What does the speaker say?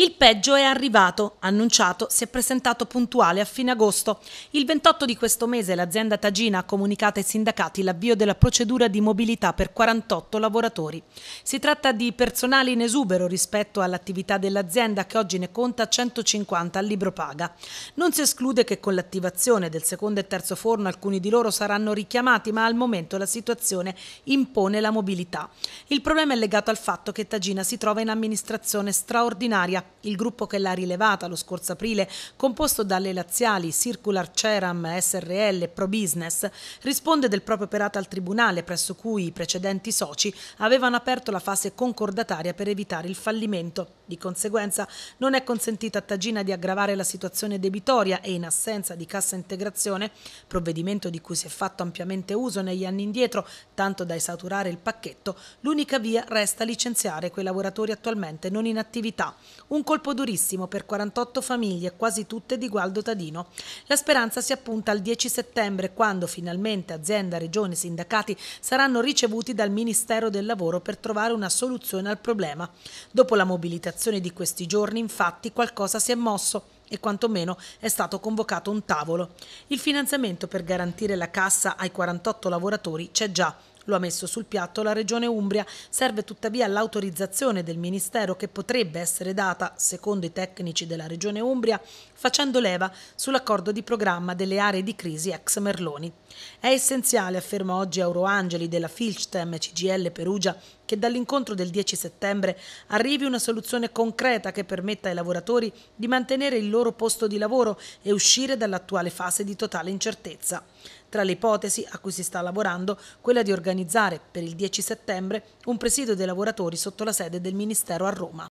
Il peggio è arrivato, annunciato, si è presentato puntuale a fine agosto. Il 28 di questo mese l'azienda Tagina ha comunicato ai sindacati l'avvio della procedura di mobilità per 48 lavoratori. Si tratta di personale in esubero rispetto all'attività dell'azienda che oggi ne conta 150 al libro paga. Non si esclude che con l'attivazione del secondo e terzo forno alcuni di loro saranno richiamati, ma al momento la situazione impone la mobilità. Il problema è legato al fatto che Tagina si trova in amministrazione straordinaria il gruppo che l'ha rilevata lo scorso aprile, composto dalle laziali Circular Ceram SRL e Pro Business, risponde del proprio operato al Tribunale presso cui i precedenti soci avevano aperto la fase concordataria per evitare il fallimento. Di conseguenza non è consentita a Tagina di aggravare la situazione debitoria e in assenza di cassa integrazione, provvedimento di cui si è fatto ampiamente uso negli anni indietro, tanto da esaturare il pacchetto, l'unica via resta licenziare quei lavoratori attualmente non in attività. Un un colpo durissimo per 48 famiglie, quasi tutte di Gualdo Tadino. La speranza si appunta al 10 settembre, quando finalmente azienda, regione e sindacati saranno ricevuti dal Ministero del Lavoro per trovare una soluzione al problema. Dopo la mobilitazione di questi giorni, infatti, qualcosa si è mosso e quantomeno è stato convocato un tavolo. Il finanziamento per garantire la cassa ai 48 lavoratori c'è già, lo ha messo sul piatto la Regione Umbria. Serve tuttavia l'autorizzazione del Ministero che potrebbe essere data, secondo i tecnici della Regione Umbria, facendo leva sull'accordo di programma delle aree di crisi ex Merloni. È essenziale, afferma oggi Euroangeli della Filchtem CGL Perugia, che dall'incontro del 10 settembre arrivi una soluzione concreta che permetta ai lavoratori di mantenere il loro posto di lavoro e uscire dall'attuale fase di totale incertezza. Tra le ipotesi a cui si sta lavorando, quella di organizzare per il 10 settembre un presidio dei lavoratori sotto la sede del Ministero a Roma.